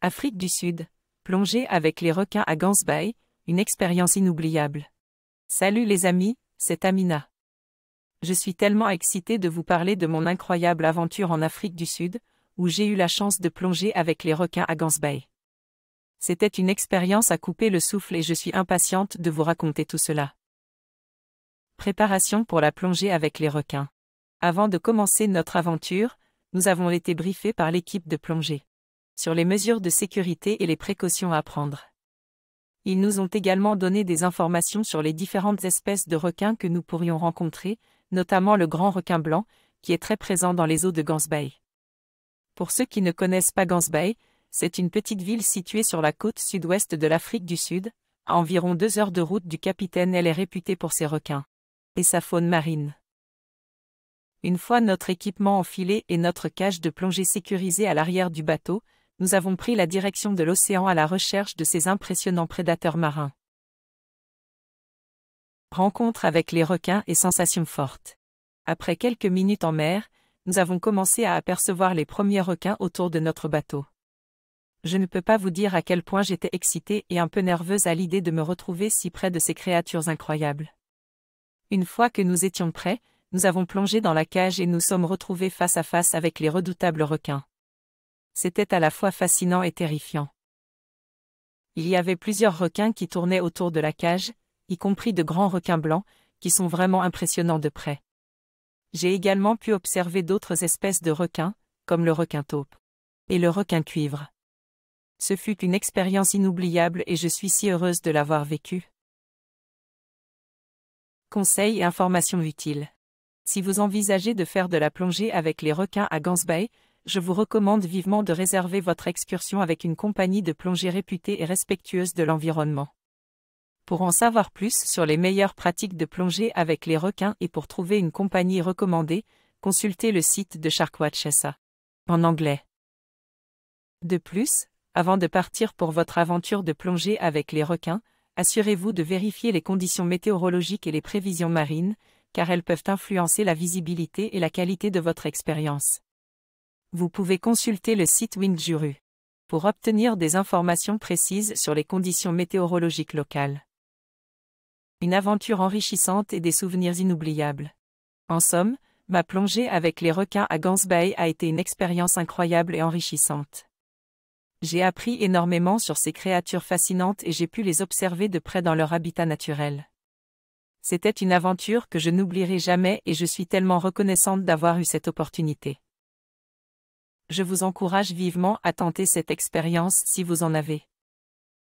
Afrique du Sud. Plongée avec les requins à Gansbaai, une expérience inoubliable. Salut les amis, c'est Amina. Je suis tellement excitée de vous parler de mon incroyable aventure en Afrique du Sud, où j'ai eu la chance de plonger avec les requins à Gans C'était une expérience à couper le souffle et je suis impatiente de vous raconter tout cela. Préparation pour la plongée avec les requins. Avant de commencer notre aventure, nous avons été briefés par l'équipe de plongée sur les mesures de sécurité et les précautions à prendre. Ils nous ont également donné des informations sur les différentes espèces de requins que nous pourrions rencontrer, notamment le grand requin blanc, qui est très présent dans les eaux de Gansbaai. Pour ceux qui ne connaissent pas Gans c'est une petite ville située sur la côte sud-ouest de l'Afrique du Sud, à environ deux heures de route du capitaine, elle est réputée pour ses requins et sa faune marine. Une fois notre équipement enfilé et notre cage de plongée sécurisée à l'arrière du bateau, nous avons pris la direction de l'océan à la recherche de ces impressionnants prédateurs marins. Rencontre avec les requins et sensations fortes. Après quelques minutes en mer, nous avons commencé à apercevoir les premiers requins autour de notre bateau. Je ne peux pas vous dire à quel point j'étais excitée et un peu nerveuse à l'idée de me retrouver si près de ces créatures incroyables. Une fois que nous étions prêts, nous avons plongé dans la cage et nous sommes retrouvés face à face avec les redoutables requins c'était à la fois fascinant et terrifiant. Il y avait plusieurs requins qui tournaient autour de la cage, y compris de grands requins blancs, qui sont vraiment impressionnants de près. J'ai également pu observer d'autres espèces de requins, comme le requin taupe et le requin cuivre. Ce fut une expérience inoubliable et je suis si heureuse de l'avoir vécue. Conseils et informations utiles. Si vous envisagez de faire de la plongée avec les requins à Gans je vous recommande vivement de réserver votre excursion avec une compagnie de plongée réputée et respectueuse de l'environnement. Pour en savoir plus sur les meilleures pratiques de plongée avec les requins et pour trouver une compagnie recommandée, consultez le site de Sharkwatch En anglais. De plus, avant de partir pour votre aventure de plongée avec les requins, assurez-vous de vérifier les conditions météorologiques et les prévisions marines, car elles peuvent influencer la visibilité et la qualité de votre expérience. Vous pouvez consulter le site Windjuru pour obtenir des informations précises sur les conditions météorologiques locales. Une aventure enrichissante et des souvenirs inoubliables. En somme, ma plongée avec les requins à Gansbaai a été une expérience incroyable et enrichissante. J'ai appris énormément sur ces créatures fascinantes et j'ai pu les observer de près dans leur habitat naturel. C'était une aventure que je n'oublierai jamais et je suis tellement reconnaissante d'avoir eu cette opportunité je vous encourage vivement à tenter cette expérience si vous en avez.